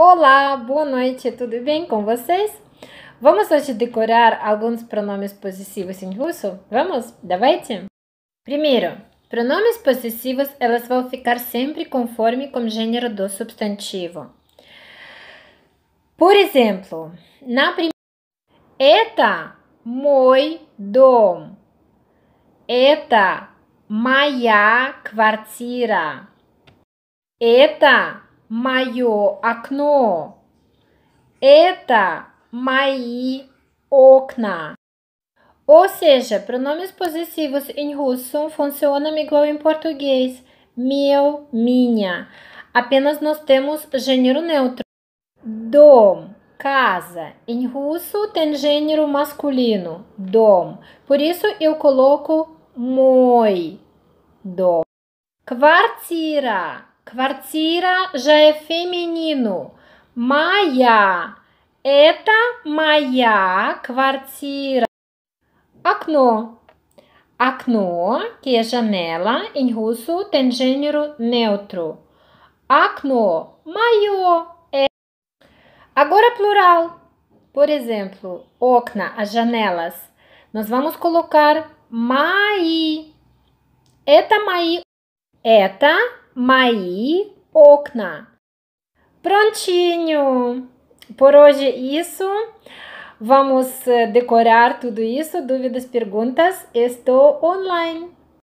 Olá, boa noite, tudo bem com vocês? Vamos hoje decorar alguns pronomes possessivos em russo? Vamos? Давайте! Primeiro, pronomes possessivos elas vão ficar sempre conforme com o gênero do substantivo. Por exemplo, na primeira... Это мой дом. Это моя квартира. Это мое окно. Это мои окна. Ou seja, pronomes possessivos em russo funcionam igual em português. Meu, minha. Apenas nós temos gênero neutro. Dom, casa. Em russo tem gênero masculino, dom. Por isso eu coloco moi, dom. Квартира Квартира já é feminino. Моя. Это моя квартира. Окно. Окно, que é janela, em russo tem gênero neutro. Окно. Моё. É. Agora plural. Por exemplo, окна, as janelas. Nós vamos colocar мои. Это мои. Это Maí, Okna. Prontinho! Por hoje isso. Vamos eh, decorar tudo isso. Dúvidas, perguntas? Estou online.